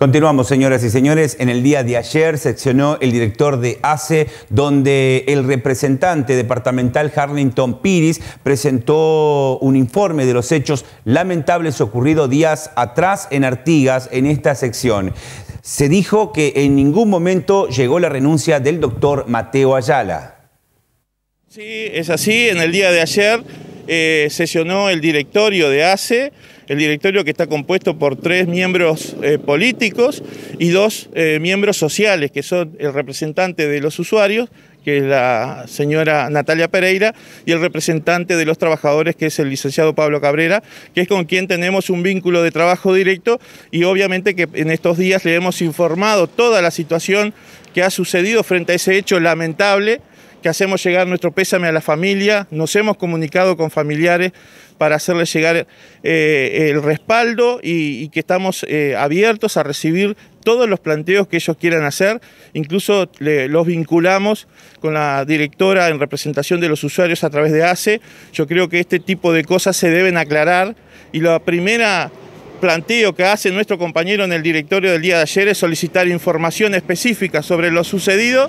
Continuamos, señoras y señores. En el día de ayer seccionó el director de ACE, donde el representante departamental Harlington Piris presentó un informe de los hechos lamentables ocurridos días atrás en Artigas, en esta sección. Se dijo que en ningún momento llegó la renuncia del doctor Mateo Ayala. Sí, es así. En el día de ayer eh, sesionó el directorio de ACE, el directorio que está compuesto por tres miembros eh, políticos y dos eh, miembros sociales, que son el representante de los usuarios, que es la señora Natalia Pereira, y el representante de los trabajadores, que es el licenciado Pablo Cabrera, que es con quien tenemos un vínculo de trabajo directo y obviamente que en estos días le hemos informado toda la situación que ha sucedido frente a ese hecho lamentable que hacemos llegar nuestro pésame a la familia, nos hemos comunicado con familiares para hacerles llegar eh, el respaldo y, que estamos eh, abiertos a recibir todos los planteos que ellos quieran hacer, incluso los vinculamos con la directora en representación de los usuarios a través de ACE. Yo creo que este tipo de cosas se deben aclarar y la primera planteo que hace nuestro compañero en el directorio del día de ayer es solicitar información específica sobre lo sucedido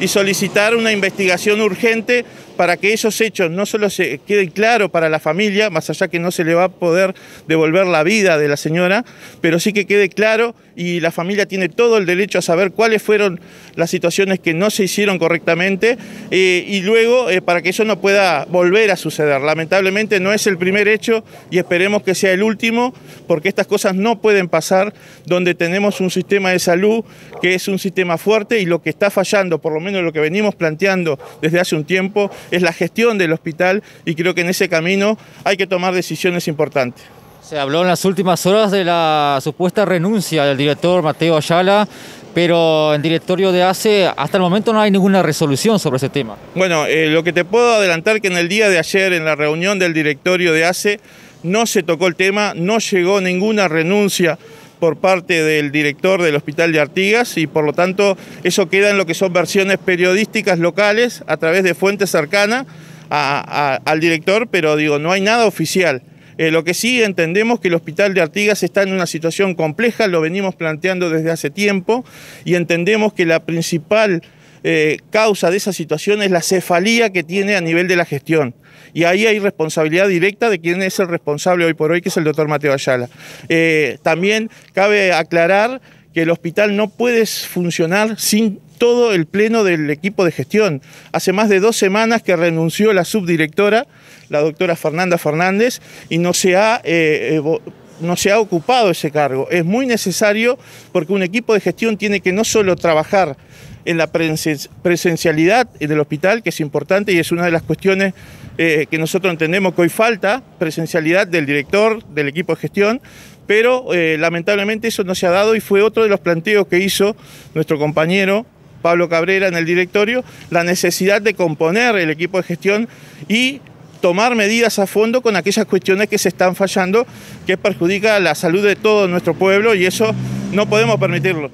y solicitar una investigación urgente para que esos hechos no solo se queden claros para la familia, más allá que no se le va a poder devolver la vida de la señora, pero sí que quede claro y la familia tiene todo el derecho a saber cuáles fueron las situaciones que no se hicieron correctamente eh, y luego eh, para que eso no pueda volver a suceder. Lamentablemente no es el primer hecho y esperemos que sea el último porque estas cosas no pueden pasar donde tenemos un sistema de salud que es un sistema fuerte y lo que está fallando, por lo menos lo que venimos planteando desde hace un tiempo, es la gestión del hospital y creo que en ese camino hay que tomar decisiones importantes. Se habló en las últimas horas de la supuesta renuncia del director Mateo Ayala pero en directorio de ACE hasta el momento no hay ninguna resolución sobre ese tema. Bueno, eh, lo que te puedo adelantar que en el día de ayer, en la reunión del directorio de ACE, no se tocó el tema, no llegó ninguna renuncia por parte del director del Hospital de Artigas y por lo tanto eso queda en lo que son versiones periodísticas locales a través de fuentes cercanas al director, pero digo, no hay nada oficial. Eh, lo que sí entendemos que el hospital de Artigas está en una situación compleja, lo venimos planteando desde hace tiempo y entendemos que la principal eh, causa de esa situación es la cefalía que tiene a nivel de la gestión. Y ahí hay responsabilidad directa de quien es el responsable hoy por hoy, que es el doctor Mateo Ayala. Eh, también cabe aclarar que el hospital no puede funcionar sin todo el pleno del equipo de gestión. Hace más de dos semanas que renunció la subdirectora la doctora Fernanda Fernández, y no se ha... Eh, eh, no se ha ocupado ese cargo. Es muy necesario porque un equipo de gestión tiene que no solo trabajar en la presencialidad en el hospital, que es importante y es una de las cuestiones eh, que nosotros entendemos que hoy falta, presencialidad del director, del equipo de gestión, pero lamentablemente eso no se ha dado y fue otro de los planteos que hizo nuestro compañero Pablo Cabrera en el directorio, la necesidad de componer el equipo de gestión y tomar medidas a fondo con aquellas cuestiones que se están fallando, que perjudica la salud de todo nuestro pueblo y eso no podemos permitirlo.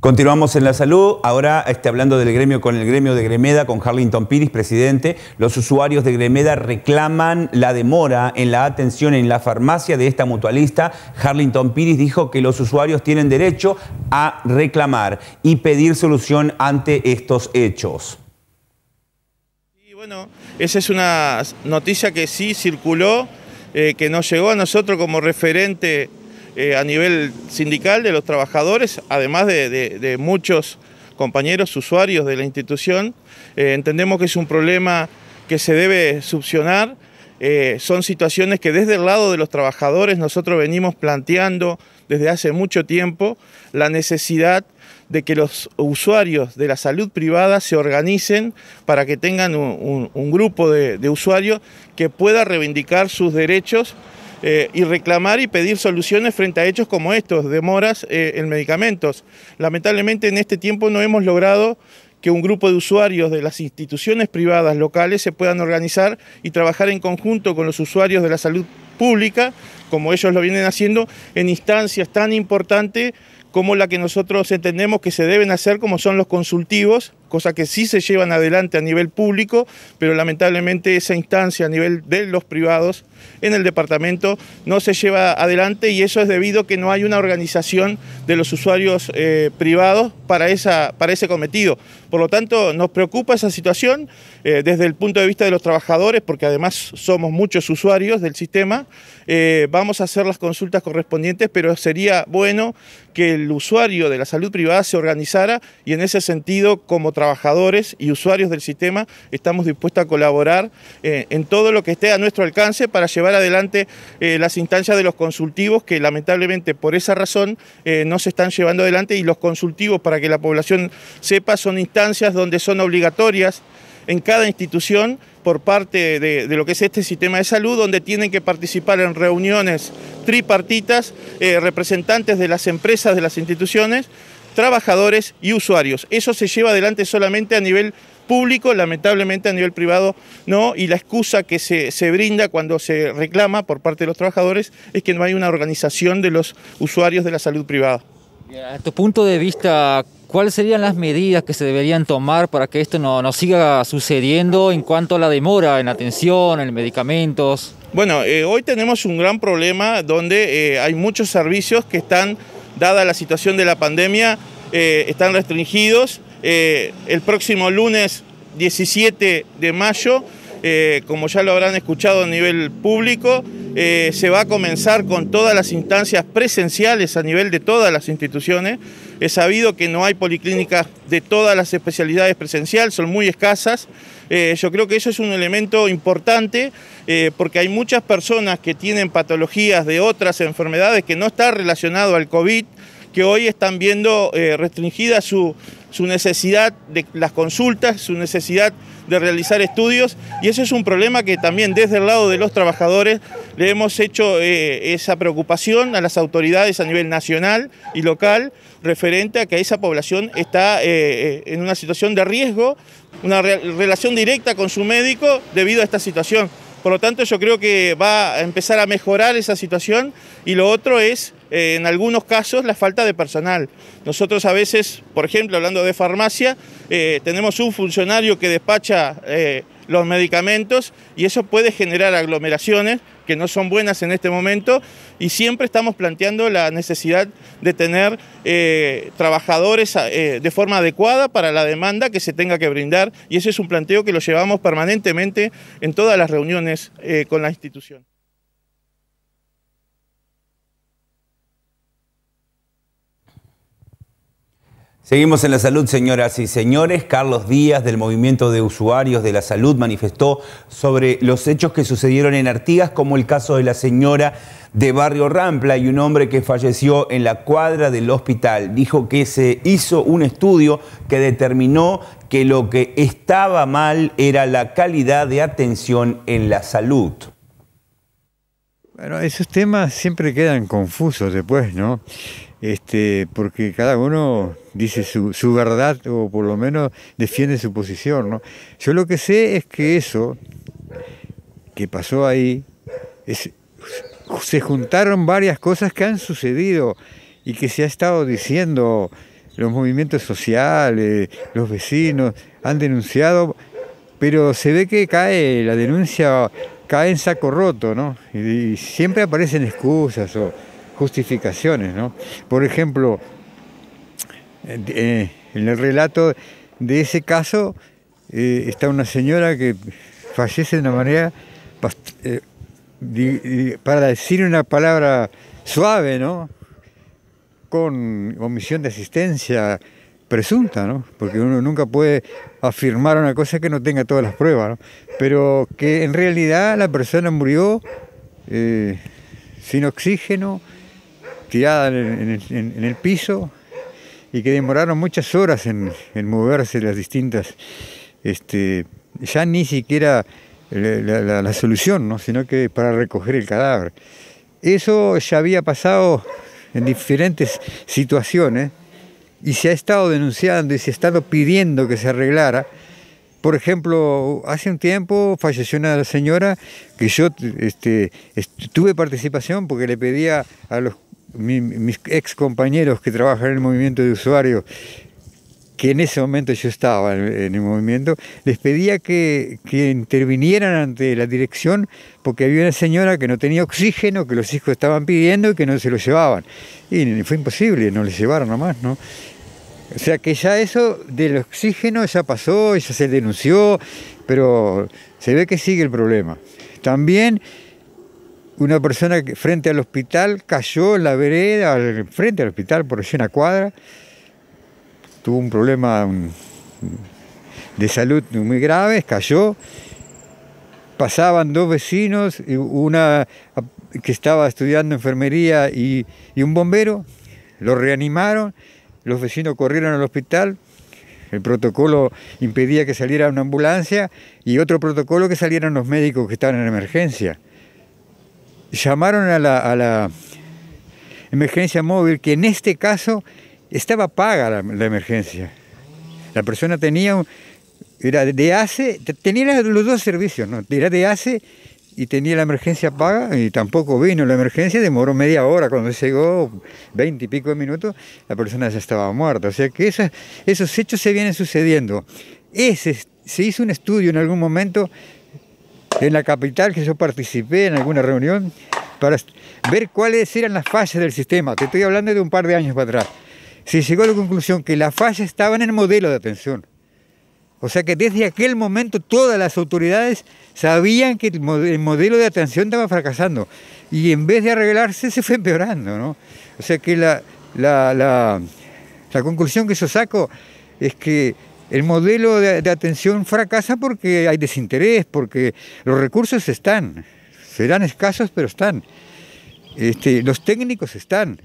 Continuamos en la salud, ahora este, hablando del gremio con el gremio de Gremeda, con Harlington Piris, presidente. Los usuarios de Gremeda reclaman la demora en la atención en la farmacia de esta mutualista. Harlington Piris dijo que los usuarios tienen derecho a reclamar y pedir solución ante estos hechos. Y bueno, esa es una noticia que sí circuló, eh, que nos llegó a nosotros como referente eh, a nivel sindical de los trabajadores, además de, muchos compañeros usuarios de la institución. Eh, entendemos que es un problema que se debe subsionar. Eh, son situaciones que desde el lado de los trabajadores nosotros venimos planteando desde hace mucho tiempo la necesidad de que los usuarios de la salud privada se organicen para que tengan un, grupo de, de usuarios que pueda reivindicar sus derechos eh, y reclamar y pedir soluciones frente a hechos como estos, demoras eh, en medicamentos. Lamentablemente en este tiempo no hemos logrado que un grupo de usuarios de las instituciones privadas locales se puedan organizar y trabajar en conjunto con los usuarios de la salud pública, como ellos lo vienen haciendo, en instancias tan importantes como la que nosotros entendemos que se deben hacer, como son los consultivos, cosa que sí se llevan adelante a nivel público, pero lamentablemente esa instancia a nivel de los privados en el departamento no se lleva adelante y eso es debido a que no hay una organización de los usuarios eh, privados para, ese cometido. Por lo tanto, nos preocupa esa situación eh, desde el punto de vista de los trabajadores, porque además somos muchos usuarios del sistema, eh, vamos a hacer las consultas correspondientes, pero sería bueno que el usuario de la salud privada se organizara y en ese sentido, como trabajadores y usuarios del sistema estamos dispuestos a colaborar eh, en todo lo que esté a nuestro alcance para llevar adelante eh, las instancias de los consultivos que lamentablemente por esa razón eh, no se están llevando adelante y los consultivos para que la población sepa son instancias donde son obligatorias en cada institución por parte de, lo que es este sistema de salud, donde tienen que participar en reuniones tripartitas representantes de las empresas, de las instituciones, trabajadores y usuarios. Eso se lleva adelante solamente a nivel público, lamentablemente a nivel privado no, y la excusa que se, brinda cuando se reclama por parte de los trabajadores es que no hay una organización de los usuarios de la salud privada. A tu punto de vista, ¿cuáles serían las medidas que se deberían tomar para que esto no, siga sucediendo en cuanto a la demora en atención, en medicamentos? Bueno, eh, hoy tenemos un gran problema donde eh, hay muchos servicios que están dada la situación de la pandemia, eh, están restringidos. Eh, el próximo lunes 17 de mayo, eh, como ya lo habrán escuchado a nivel público, se va a comenzar con todas las instancias presenciales a nivel de todas las instituciones. Es sabido que no hay policlínicas de todas las especialidades presenciales, son muy escasas. Eh, yo creo que eso es un elemento importante eh, porque hay muchas personas que tienen patologías de otras enfermedades que no están relacionadas al COVID, que hoy están viendo restringidas eh, restringida su, su necesidad de las consultas, su necesidad de realizar estudios y eso es un problema que también desde el lado de los trabajadores le hemos hecho eh, esa preocupación a las autoridades a nivel nacional y local referente a que esa población está eh, eh, en una situación de riesgo, una relación directa con su médico debido a esta situación. Por lo tanto, yo creo que va a empezar a mejorar esa situación y lo otro es eh, en algunos casos la falta de personal. Nosotros a veces, por ejemplo, hablando de farmacia, eh, tenemos un funcionario que despacha eh, los medicamentos y eso puede generar aglomeraciones que no son buenas en este momento y siempre estamos planteando la necesidad de tener trabajadores de forma adecuada para la demanda que se tenga que brindar y ese es un planteo que lo llevamos permanentemente en todas las reuniones con la institución. Seguimos en la salud, señoras y señores. Carlos Díaz, del Movimiento de Usuarios de la Salud, manifestó sobre los hechos que sucedieron en Artigas, como el caso de la señora de Barrio Rampla y un hombre que falleció en la cuadra del hospital. Dijo que se hizo un estudio que determinó que lo que estaba mal era la calidad de atención en la salud. Bueno, esos temas siempre quedan confusos después, ¿no? este, porque cada uno dice su, su, verdad o por lo menos defiende su posición. ¿no? Yo lo que sé es que eso que pasó ahí, es, se juntaron varias cosas que han sucedido y que se ha estado diciendo los movimientos sociales, los vecinos, han denunciado, pero se ve que cae la denuncia, cae en saco roto, ¿no? Y, y siempre aparecen excusas o justificaciones. ¿no? Por ejemplo, eh, en el relato de ese caso eh, está una señora que fallece de una manera eh, para decir una palabra suave, ¿no? Con omisión de asistencia presunta, ¿no? Porque uno nunca puede afirmar una cosa que no tenga todas las pruebas, ¿no? Pero que en realidad la persona murió sin oxígeno, tirada en, el piso y que demoraron muchas horas en, moverse las distintas, este, ya ni siquiera la, solución, ¿no? sino que para recoger el cadáver. Eso ya había pasado en diferentes situaciones y se ha estado denunciando y se ha estado pidiendo que se arreglara. Por ejemplo, hace un tiempo falleció una señora que yo este, tuve participación porque le pedía a los mis ex compañeros que trabajan en el movimiento de usuarios, que en ese momento yo estaba en el movimiento, les pedía que, intervinieran ante la dirección porque había una señora que no tenía oxígeno, que los hijos estaban pidiendo y que no se lo llevaban. Y fue imposible, no les llevaron nomás, ¿no? O sea que ya eso del oxígeno ya pasó, ya se denunció, pero se ve que sigue el problema. También una persona frente al hospital cayó en la vereda, frente al hospital por allí una cuadra, tuvo un problema de salud muy grave, cayó, pasaban dos vecinos, una que estaba estudiando enfermería y, y un bombero, lo reanimaron, los vecinos corrieron al hospital, el protocolo impedía que saliera una ambulancia y otro protocolo que salieran los médicos que estaban en emergencia llamaron a la, emergencia móvil, que en este caso estaba paga la, emergencia. La persona tenía era de ACE, tenía los dos servicios, ¿no? Era de ACE y tenía la emergencia paga y tampoco vino la emergencia, demoró media hora cuando llegó, veinte y pico de minutos, la persona ya estaba muerta. O sea que esos hechos se vienen sucediendo. Ese, se hizo un estudio en algún momento en la capital que yo participé en alguna reunión para ver cuáles eran las fallas del sistema. Te estoy hablando de un par de años para atrás. Se llegó a la conclusión que las falla estaban en el modelo de atención. O sea que desde aquel momento todas las autoridades sabían que el modelo de atención estaba fracasando y en vez de arreglarse se fue empeorando. ¿no? O sea que la, la, la, la conclusión que yo saco es que el modelo de, atención fracasa porque hay desinterés, porque los recursos están, serán escasos, pero están. Este, los técnicos están,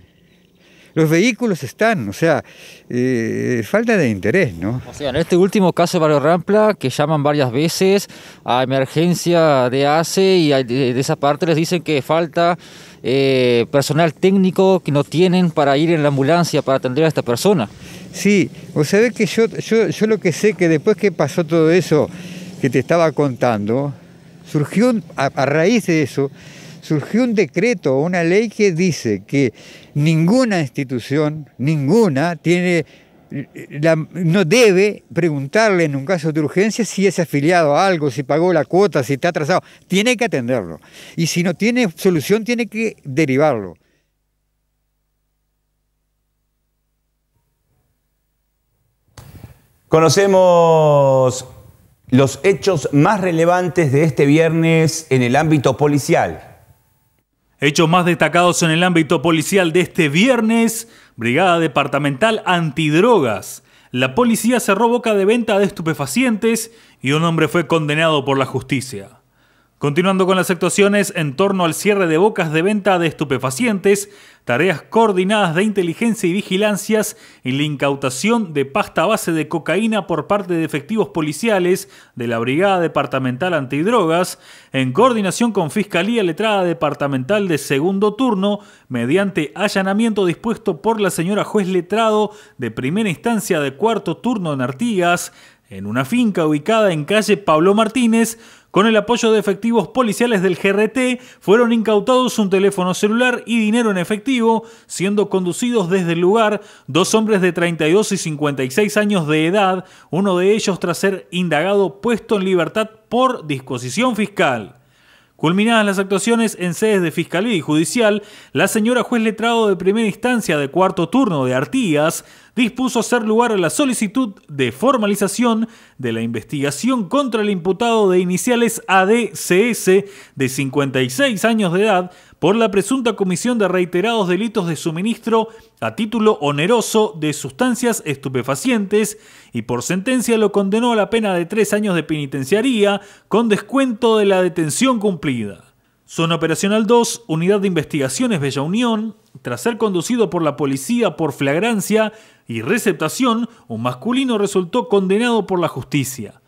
los vehículos están, o sea, eh, falta de interés, ¿no? O sea, en este último caso de Barrio Rampla, que llaman varias veces a emergencia de ACE y de esa parte les dicen que falta eh, personal técnico que no tienen para ir en la ambulancia para atender a esta persona. Sí, o ve que yo, yo, yo lo que sé que después que pasó todo eso que te estaba contando, surgió a, raíz de eso, surgió un decreto, una ley que dice que ninguna institución, ninguna, tiene la, no debe preguntarle en un caso de urgencia si es afiliado a algo, si pagó la cuota, si está atrasado. Tiene que atenderlo. Y si no tiene solución, tiene que derivarlo. Conocemos los hechos más relevantes de este viernes en el ámbito policial. Hechos más destacados en el ámbito policial de este viernes, Brigada Departamental Antidrogas. La policía cerró boca de venta de estupefacientes y un hombre fue condenado por la justicia. Continuando con las actuaciones en torno al cierre de bocas de venta de estupefacientes, tareas coordinadas de inteligencia y vigilancias en la incautación de pasta base de cocaína por parte de efectivos policiales de la Brigada Departamental Antidrogas, en coordinación con Fiscalía Letrada Departamental de Segundo Turno, mediante allanamiento dispuesto por la señora juez letrado de primera instancia de cuarto turno en Artigas, en una finca ubicada en calle Pablo Martínez, con el apoyo de efectivos policiales del GRT, fueron incautados un teléfono celular y dinero en efectivo, siendo conducidos desde el lugar dos hombres de 32 y 56 años de edad, uno de ellos tras ser indagado puesto en libertad por disposición fiscal. Culminadas las actuaciones en sedes de Fiscalía y Judicial, la señora juez letrado de primera instancia de cuarto turno de Artigas dispuso hacer lugar a la solicitud de formalización de la investigación contra el imputado de iniciales ADCS de 56 años de edad por la presunta comisión de reiterados delitos de suministro a título oneroso de sustancias estupefacientes y por sentencia lo condenó a la pena de tres años de penitenciaría con descuento de la detención cumplida. Zona Operacional 2, Unidad de Investigaciones Bella Unión, tras ser conducido por la policía por flagrancia y receptación, un masculino resultó condenado por la justicia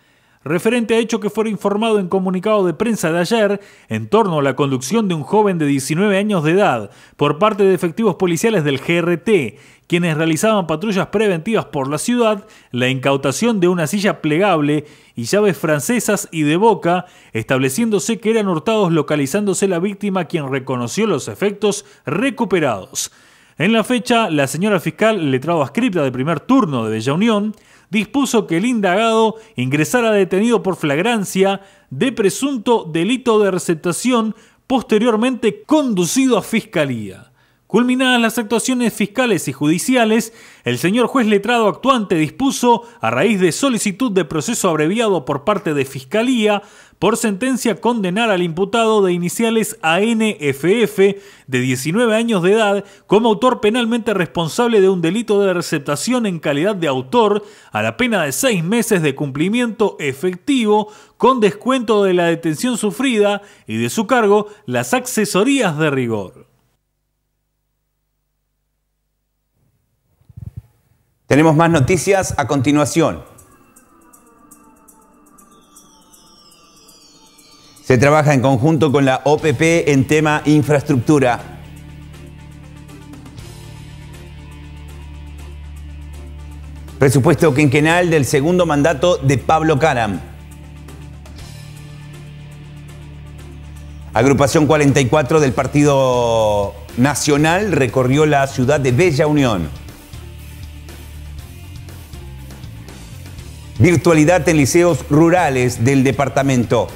referente a hecho que fuera informado en comunicado de prensa de ayer en torno a la conducción de un joven de 19 años de edad por parte de efectivos policiales del GRT, quienes realizaban patrullas preventivas por la ciudad, la incautación de una silla plegable y llaves francesas y de boca, estableciéndose que eran hurtados localizándose la víctima quien reconoció los efectos recuperados. En la fecha, la señora fiscal letrado ascripta de primer turno de Bella Unión dispuso que el indagado ingresara detenido por flagrancia de presunto delito de receptación, posteriormente conducido a fiscalía. Culminadas las actuaciones fiscales y judiciales, el señor juez letrado actuante dispuso, a raíz de solicitud de proceso abreviado por parte de Fiscalía, por sentencia condenar al imputado de iniciales ANFF de 19 años de edad como autor penalmente responsable de un delito de receptación en calidad de autor a la pena de seis meses de cumplimiento efectivo con descuento de la detención sufrida y de su cargo las accesorías de rigor. Tenemos más noticias a continuación. Se trabaja en conjunto con la OPP en tema infraestructura. Presupuesto quinquenal del segundo mandato de Pablo Caram. Agrupación 44 del Partido Nacional recorrió la ciudad de Bella Unión. Virtualidad en liceos rurales del departamento.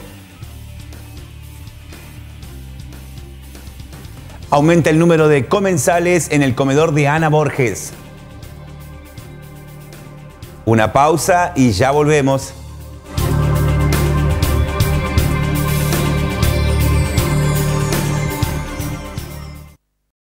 Aumenta el número de comensales en el comedor de Ana Borges. Una pausa y ya volvemos.